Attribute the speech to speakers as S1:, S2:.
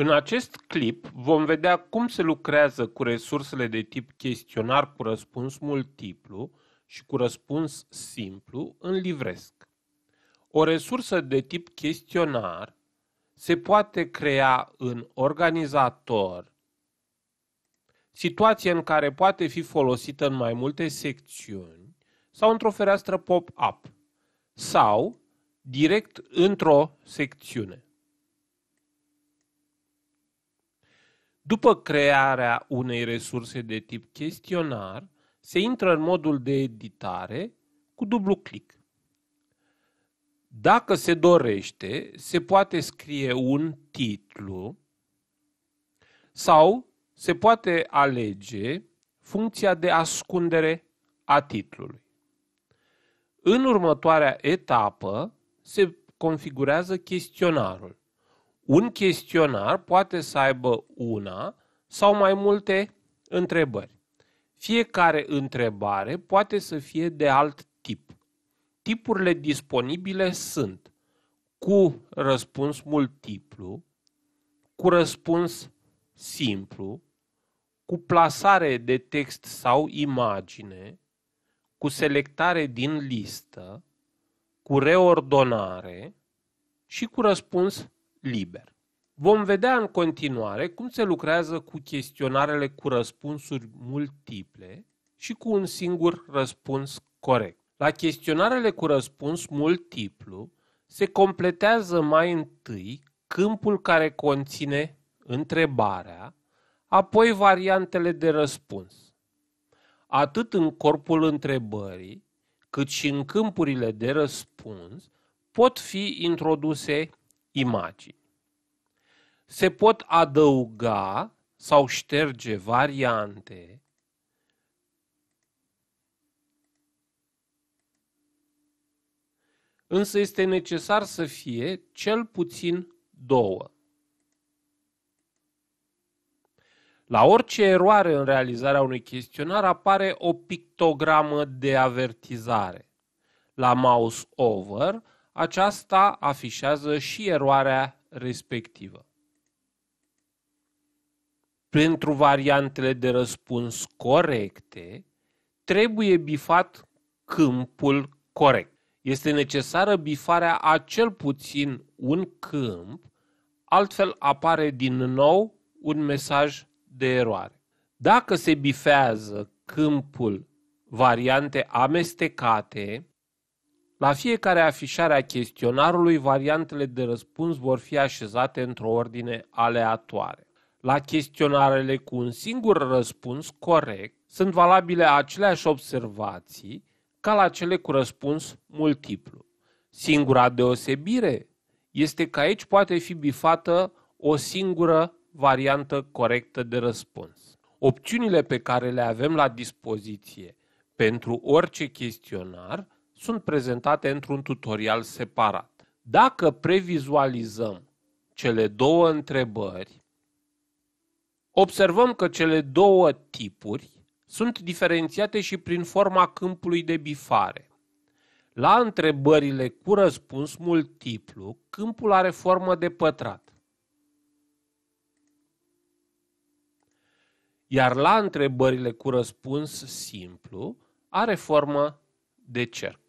S1: În acest clip vom vedea cum se lucrează cu resursele de tip chestionar cu răspuns multiplu și cu răspuns simplu în livresc. O resursă de tip chestionar se poate crea în organizator, situație în care poate fi folosită în mai multe secțiuni sau într-o fereastră pop-up sau direct într-o secțiune. După crearea unei resurse de tip chestionar, se intră în modul de editare cu dublu click. Dacă se dorește, se poate scrie un titlu sau se poate alege funcția de ascundere a titlului. În următoarea etapă se configurează chestionarul. Un chestionar poate să aibă una sau mai multe întrebări. Fiecare întrebare poate să fie de alt tip. Tipurile disponibile sunt cu răspuns multiplu, cu răspuns simplu, cu plasare de text sau imagine, cu selectare din listă, cu reordonare și cu răspuns liber. Vom vedea în continuare cum se lucrează cu chestionarele cu răspunsuri multiple și cu un singur răspuns corect. La chestionarele cu răspuns multiplu se completează mai întâi câmpul care conține întrebarea, apoi variantele de răspuns. Atât în corpul întrebării, cât și în câmpurile de răspuns pot fi introduse imagini. Se pot adăuga sau șterge variante însă este necesar să fie cel puțin două. La orice eroare în realizarea unui chestionar apare o pictogramă de avertizare. La mouse over aceasta afișează și eroarea respectivă. Pentru variantele de răspuns corecte, trebuie bifat câmpul corect. Este necesară bifarea a cel puțin un câmp, altfel apare din nou un mesaj de eroare. Dacă se bifează câmpul variante amestecate, la fiecare afișare a chestionarului, variantele de răspuns vor fi așezate într-o ordine aleatoare. La chestionarele cu un singur răspuns corect sunt valabile aceleași observații ca la cele cu răspuns multiplu. Singura deosebire este că aici poate fi bifată o singură variantă corectă de răspuns. Opțiunile pe care le avem la dispoziție pentru orice chestionar sunt prezentate într-un tutorial separat. Dacă previzualizăm cele două întrebări, observăm că cele două tipuri sunt diferențiate și prin forma câmpului de bifare. La întrebările cu răspuns multiplu, câmpul are formă de pătrat. Iar la întrebările cu răspuns simplu, are formă de cerc.